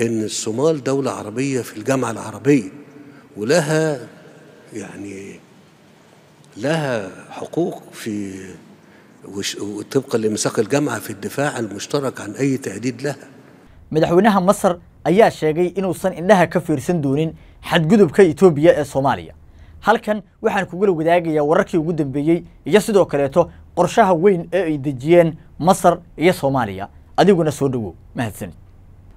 ان الصومال دوله عربيه في الجامعه العربيه ولها يعني لها حقوق في وطبقا لميثاق الجامعه في الدفاع المشترك عن اي تهديد لها. مدحونها مصر ايا شيغي انو سن انها كفير سن دونين حد قدب توبيا الصوماليا. هل كان وحن كوغل يا وركي وقدم بيي يسدو كريتو قرشها وين اي دجيان مصر يا صوماليا. اديغونا سودو مهد سنين.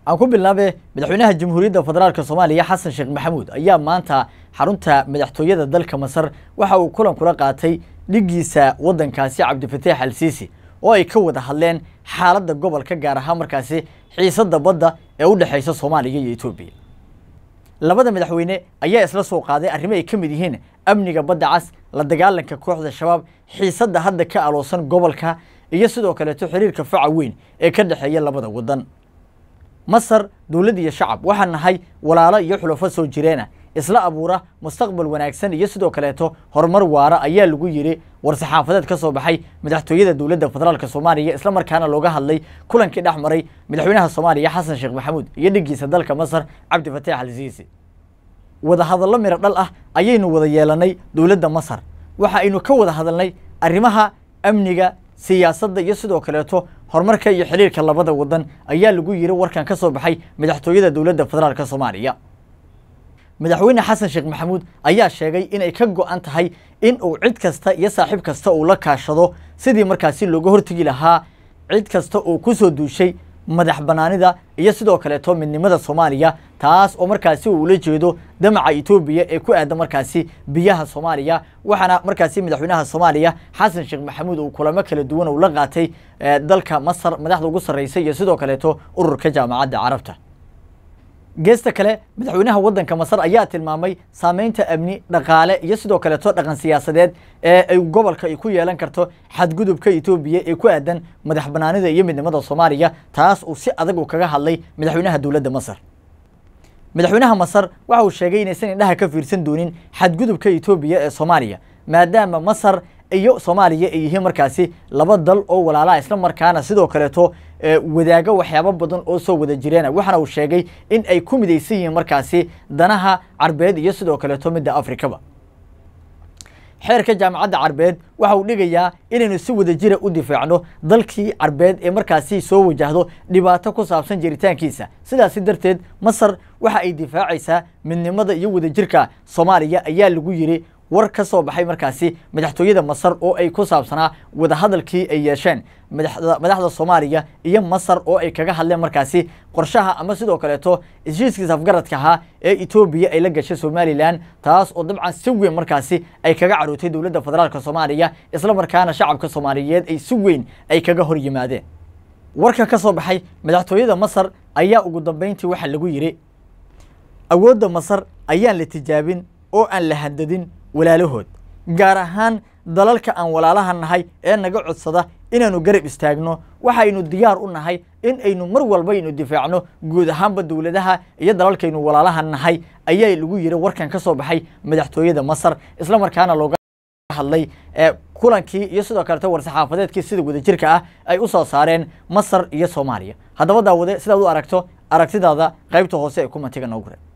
aan ku bilaabe madaxweynaha jamhuuriyadda federaalka soomaaliya xasan sheekh maxamuud ayaa maanta xarunta madaxtooyada dalka masar waxa uu kulan kula qaatay dhiggiisa waddankaasi cabdifataax al siisi oo ay ka wada hadleen xaaladda gobolka gaar ahaan markaasi xiisadda badda ee u dhexaysa soomaaliya iyo etoobiya labada madaxweyne ayaa isla soo qaaday arrimo ay ka mid yihiin amniga badda cas la dagaalanka kooxda shabaab xiisadda hadda ka aloosan gobolka iyo sidoo kaleeto xiriirka faca weyn ee ka dhexeeya labada waddan masar dowladd iyo shacab waxaan nahay walaalo iyo xulafo soo jireena ah. isla abuura mustaqbal wanaagsan iyo sidoo kaleeto horumar waara ayaa lagu yidhi war saxaafadeed ka soo baxay madaxtooyada dowladda federaalk soomaaliya isla markaana looga hadlay kulankii dhex maray madaxweynaha soomaaliya xasan sheekh maxamuud iyo dhiggiisa dalka masar cabdifatax fataax al siisi wada hadallo miro dhal ah ayaynu wada yeelanay dowladda masar waxa aynu ka wada hadalnay arrimaha amniga siyaasadda iyo sidoo kaleeto horumarka iyo xiriirka labada waddan ayaa lagu yiri warkan ka soo baxay madaxtooyada dowladda federaalk soomaaliya madaxweyne xasan sheekh maxamuud ayaa sheegay inay ka go'an tahay in uu cid kasta iyo saaxiib kasta uu la kaashado sidii markaasi looga hortegi lahaa cid kasta oo ku soo duushay madax banaanida iyo sidoo kaleeto midnimada soomaaliya taas oo markaasi uu ula jeedo damaca etoobiya ee ku aadan markaasi biyaha soomaaliya waxaana markaasi madaxweynaha soomaaliya xasan sheekh maxamuud uu kulamo kala duwan uu la qaatay eh, dalka masar madaxda ugu sarreysay iyo sidoo kaleeto ururka jaamacadda carabta geesta kale madaxweynaha waddanka masar ayaa tilmaamay saameynta amni dhaqaale iyo sidoo kaleeto dhaqan siyaasadeed ee ay gobolka ay ku yeelan karto xadgudubka etoobiya ee ku aadan madax banaanida iyo midnimada soomaaliya taas uu si adag u kaga hadlay madaxweynaha dowladda masar madaxweynaha masar waxa uu sheegay inaysan indhaha ka fiirsan doonin xadgudubka etoobiya ee soomaaliya maadaama masar iyo soomaaliya ay yihiin markaasi laba dal oo walaalaha isla markaana sidoo kaleeto eh, wadaago waxyaabo badan oo soo wada jireena ah. waxaana uu sheegay in ay ku midaysan yihiin markaasi danaha carbeed iyo sidoo kaleeto midda afrikaba xeerka jaamacadda carbeed waxa uu dhigayaa inaynu si wada jira u difaacno dalkii carbeed ee markaasi soo wajahdo dhibaato ku saabsan jiritaankiisa sidaasi darteed masar waxa ay difaacaysaa midnimada iyo wadajirka soomaaliya ayaa lagu yiri war ka soo baxay markaasi madaxtooyada masar oo ay ku saabsanaa wadahadalkii ay yeesheen madaxda soomaaliya iyo masar oo ay kaga hadleen markaasi qorshaha ama sidoo kaleeto heshiiskiis afgaradka ahaa ee etoobiya ay la gashay somalilan taas oo dabcan si weyn markaasi ay kaga caruurtay dowladda federaalka soomaaliya isla markaana shacabka soomaaliyeed ay si weyn ay kaga hor yimaadeen warka ka soo baxay madaxtooyada masar ayaa ugu dambeyntii waxaa lagu yidhi awoodda masar ayaan la tijaabin oo aan la handadin walaalahood gaar ahaan dalalka aan walaalaha nahay ee naga codsada inaannu garab istaagno waxaynu diyaar u nahay in aynu mar walba aynu difaacno guud ahaanba dowladaha iyo dalalkaynu walaalaha nahay ayaa lagu yidhi warkan ka soo baxay madaxtooyada masar isla markaana looga hadlay ee eh, kulankii iyo sidoo kaleta war-saxaafadeedkii sida wadajirka ah ay u soo saareen masar iyo soomaaliya haddaba daawade sidaad u aragto aragtidaada qaybta hoose ee kumatiga noo gure